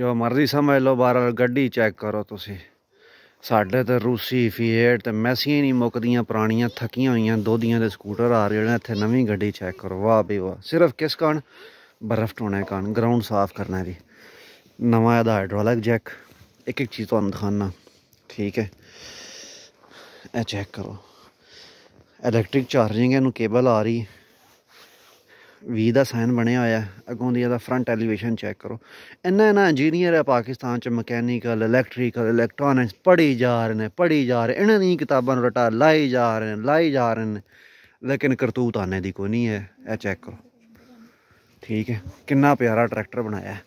जो मर्जी समझ लो बार गड्डी चैक करो तुसी साढ़े तो रूसी फीएट तो मैसियां नहीं मुकदिया पुरानी थकिया हुई दोधिया के स्कूटर आ रहे इतने नवी गड्डी चेक करो वाह भी वाह सिर्फ किस कारण बर्फ टोने कारण ग्राउंड साफ करने की नवा यदा हाइड्रोलिक जैक एक एक चीज़ तुम दिखाना ठीक है ए चेक करो इलेक्ट्रिक चार्जिंग केबल आ रही है वी का सैन बनया हुआ अगों की फ्रंट एलीवेन चैक करो इन्ना इन्ना इंजीनियर है पाकिस्तान मकैनीकल इलैक्ट्रीकल इलैक्ट्रॉनिक्स पढ़ी जा रहे हैं पढ़ी जा रहे इन्होंने किताबों रटा लाए जा रहे हैं लाए जा रहे हैं लेकिन करतूत आने की कोई नहीं है यह चैक करो ठीक है कि प्यारा ट्रैक्टर बनाया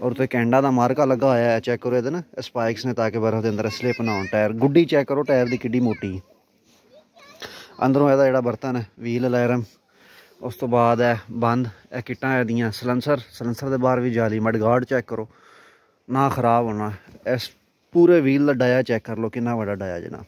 और उत्तर कैंडा का मारका लगा हुआ है चैक करो ये ना स्पाइक्स ने ताकि बर्फ़ के अंदर असले बना टायर गुड्डी चैक करो टायर की कि मोटी अंदरों का जरा बर्तन है व्हील अलायरम ਉਸ ਤੋਂ ਬਾਅਦ ਹੈ ਬੰਦ ਇਹ ਕਿੱਟਾਂ ਇਹਦੀਆਂ ਸਲੰਸਰ ਸਲੰਸਰ ਦੇ ਬਾਹਰ ਵੀ ਜਾਲੀ ਮਡਗਾਰਡ ਚੈੱਕ ਕਰੋ ਨਾ ਖਰਾਬ ਹੋਣਾ ਇਸ ਪੂਰੇ ਵੀਲ ਦਾ ਡਾਇਆ ਚੈੱਕ ਕਰ ਲਓ ਕਿੰਨਾ ਵੱਡਾ ਡਾਇਆ ਜਨਾਬ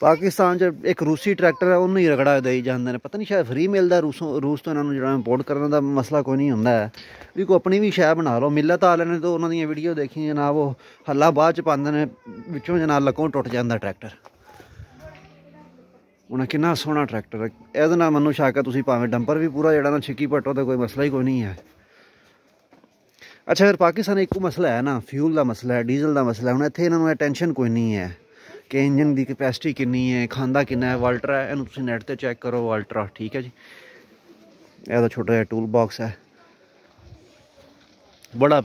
ਪਾਕਿਸਤਾਨ 'ਚ ਇੱਕ ਰੂਸੀ ਟਰੈਕਟਰ ਹੈ ਉਹਨੂੰ ਹੀ ਰਗੜਾ ਦੇਈ ਜਾਂਦੇ ਨੇ ਪਤਾ ਨਹੀਂ ਸ਼ਾਇਦ ਫ੍ਰੀ ਮਿਲਦਾ ਰੂਸੋਂ ਰੂਸ ਤੋਂ ਇਹਨਾਂ ਨੂੰ ਜਿਹੜਾ ਇੰਪੋਰਟ ਕਰਨ ਦਾ ਮਸਲਾ ਕੋਈ ਨਹੀਂ ਹੁੰਦਾ ਹੈ ਵੀ ਕੋ ਆਪਣੀ ਵੀ ਸ਼ੈ ਬਣਾ ਲਓ ਮਿਲਤ ਵਾਲਿਆਂ ਨੇ ਤਾਂ ਉਹਨਾਂ ਦੀਆਂ ਵੀਡੀਓ ਦੇਖੀ ਜਨਾਬ ਉਹ ਹੱਲਾ ਬਾਅਦ 'ਚ ਪਾਉਂਦੇ ਨੇ ਵਿੱਚੋਂ ਜਨਾਬ ਲੱਕੋਂ ਟੁੱਟ ਜਾਂਦਾ ਟਰੈਕਟਰ ਉਹਨਾਂ ਕਿੰਨਾ ਸੋਹਣਾ ਟਰੈਕਟਰ ਹੈ ਇਹਦੇ ਨਾਲ ਮੈਨੂੰ ਸ਼ੱਕ ਹੈ ਤੁਸੀਂ ਭਾਵੇਂ ਡੰਪਰ ਵੀ ਪੂਰਾ ਜਿਹੜਾ ਨਾ ਛਿੱਕੀ ਪਟੋ ਤਾਂ ਕੋਈ ਮਸਲਾ ਹੀ ਕੋਈ ਨਹੀਂ ਹੈ ਅੱਛਾ ਫਿਰ ਪਾਕਿਸਤਾਨ ਇੱਕੋ ਮਸਲਾ ਹੈ ਨਾ ਫਿਊਲ ਦਾ ਮਸਲਾ ਹੈ ਡੀਜ਼ਲ ਦਾ ਮਸਲਾ ਹੁਣ ਇੱਥੇ ਇਹਨਾਂ ਨੂੰ ਟੈਨਸ਼ਨ ਕੋਈ ਨਹੀਂ ਹੈ ਕਿ ਇੰਜਨ ਦੀ ਕਪੈਸਿਟੀ ਕਿੰਨੀ ਹੈ ਖਾਂਦਾ ਕਿੰਨਾ ਹੈ ਵਾਲਟਰਾ ਇਹਨੂੰ ਤੁਸੀਂ ਨੈਟ ਤੇ ਚੈੱਕ ਕਰੋ ਵਾਲਟਰਾ ਠੀਕ ਹੈ ਜੀ ਇਹਦਾ ਛੋਟਾ ਜਿਹਾ ਟੂਲ ਬਾਕਸ ਹੈ ਬੜਾ